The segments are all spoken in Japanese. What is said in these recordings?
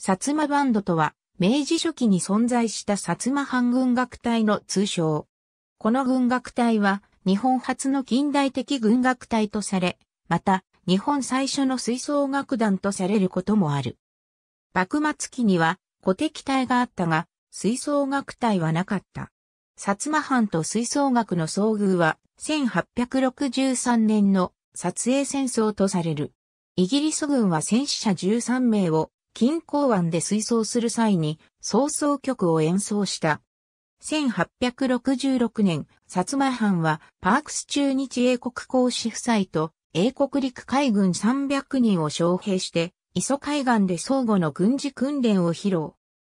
薩摩バンドとは、明治初期に存在した薩摩藩軍楽隊の通称。この軍楽隊は、日本初の近代的軍楽隊とされ、また、日本最初の吹奏楽団とされることもある。幕末期には、古敵隊があったが、吹奏楽隊はなかった。薩摩藩と吹奏楽の遭遇は、1863年の撮影戦争とされる。イギリス軍は戦死者13名を近郊湾で水槽する際に、曹操曲を演奏した。1866年、薩摩藩はパークス中日英国公使夫妻と英国陸海軍300人を招聘して、磯海岸で相互の軍事訓練を披露。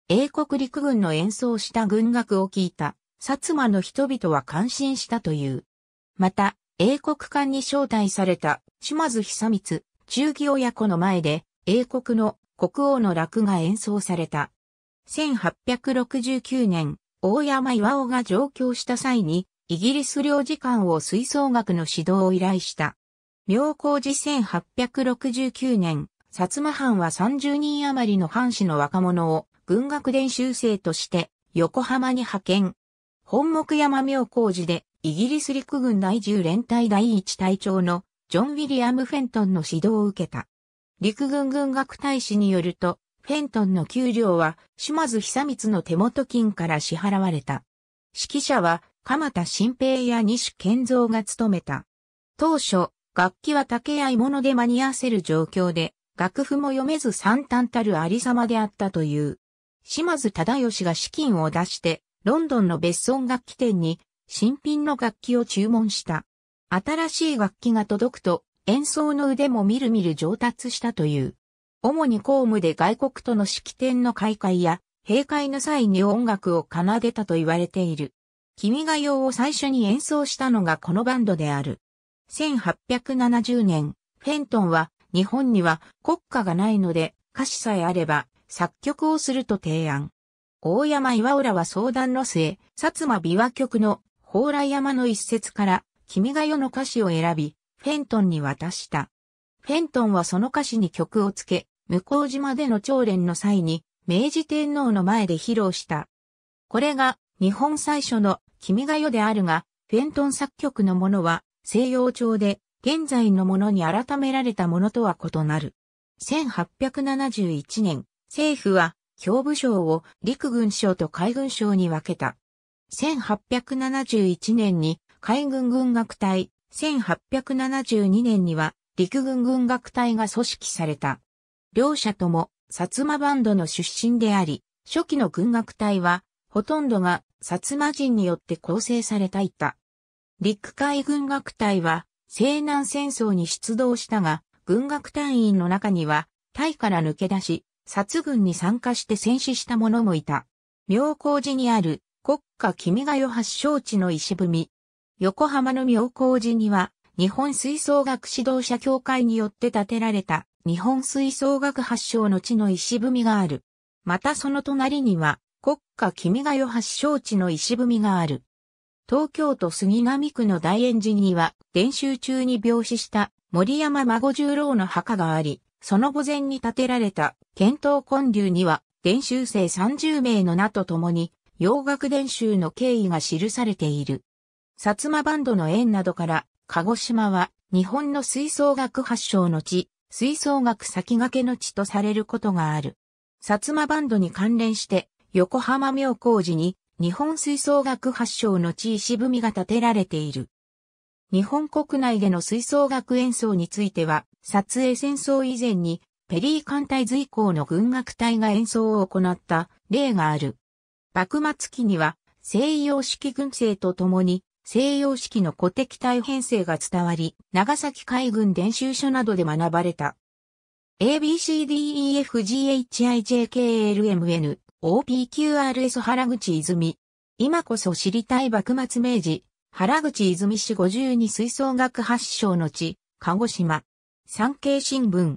英国陸軍の演奏した軍楽を聞いた、薩摩の人々は感心したという。また、英国艦に招待された島津久光、忠義親子の前で、英国の国王の楽が演奏された。1869年、大山岩尾が上京した際に、イギリス領事館を吹奏楽の指導を依頼した。妙高寺1869年、薩摩藩は30人余りの藩士の若者を軍学練習生として横浜に派遣。本木山妙高寺でイギリス陸軍第10連隊第1隊長のジョン・ウィリアム・フェントンの指導を受けた。陸軍軍学大使によると、フェントンの給料は島津久光の手元金から支払われた。指揮者は鎌田新平や西健三が務めた。当初、楽器は竹や芋ので間に合わせる状況で、楽譜も読めず惨憺たるありさまであったという。島津忠義が資金を出して、ロンドンの別村楽器店に新品の楽器を注文した。新しい楽器が届くと、演奏の腕もみるみる上達したという。主に公務で外国との式典の開会や閉会の際に音楽を奏でたと言われている。君が代を最初に演奏したのがこのバンドである。1870年、フェントンは日本には国家がないので歌詞さえあれば作曲をすると提案。大山岩浦は相談の末、薩摩琵琶曲の蓬莱山の一節から君が代の歌詞を選び、フェントンに渡した。フェントンはその歌詞に曲をつけ、向島での朝練の際に、明治天皇の前で披露した。これが、日本最初の、君が代であるが、フェントン作曲のものは、西洋調で、現在のものに改められたものとは異なる。1871年、政府は、兵部省を陸軍省と海軍省に分けた。1871年に海軍軍学隊1872年には陸軍軍楽隊が組織された。両者とも薩摩バンドの出身であり、初期の軍楽隊はほとんどが薩摩人によって構成されたいた。陸海軍楽隊は西南戦争に出動したが、軍楽隊員の中には、タイから抜け出し、殺軍に参加して戦死した者もいた。妙高寺にある国家君が代発祥地の石踏み、横浜の妙高寺には、日本吹奏楽指導者協会によって建てられた、日本吹奏楽発祥の地の石踏みがある。またその隣には、国家君が代発祥地の石踏みがある。東京都杉並区の大円寺には、練習中に病死した森山孫十郎の墓があり、その墓前に建てられた、検討建立には、練習生30名の名と共に、洋楽練習の経緯が記されている。薩摩バンドの縁などから、鹿児島は日本の吹奏楽発祥の地、吹奏楽先駆けの地とされることがある。薩摩バンドに関連して、横浜妙高寺に日本吹奏楽発祥の地石踏みが建てられている。日本国内での吹奏楽演奏については、撮影戦争以前に、ペリー艦隊随行の軍楽隊が演奏を行った例がある。幕末期には西洋式軍政とともに西洋式の古敵体編成が伝わり、長崎海軍練習所などで学ばれた。ABCDEFGHIJKLMN、OPQRS 原口泉。今こそ知りたい幕末明治、原口泉市52吹奏楽発祥の地、鹿児島。産経新聞。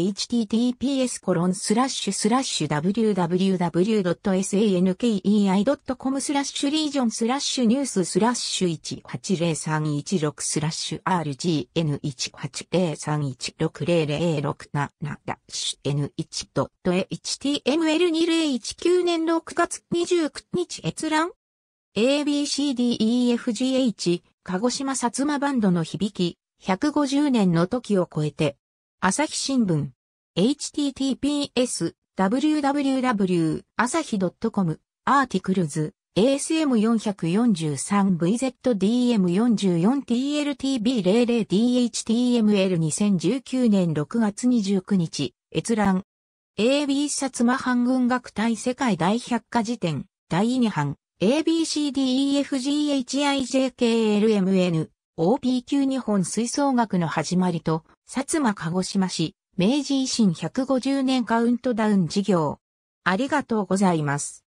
https コロンスラッシュスラッシュ www.sankei.com スラッシュリージョンスラッシュニューススラッシュ180316スラッシュ rgn1803160067 ダッシュ n1.html2019 年6月29日閲覧 ABCDEFGH 鹿児島薩摩バンドの響き150年の時を超えて朝日新聞。https www.asahi.com アーティクルズ ASM443VZDM44TLTB00DHTML2019 年6月29日閲覧 AB 薩摩藩軍学隊世界大百科事典第2版 ABCDEFGHIJKLMN OPQ 日本吹奏楽の始まりと、薩摩鹿児島市、明治維新150年カウントダウン事業。ありがとうございます。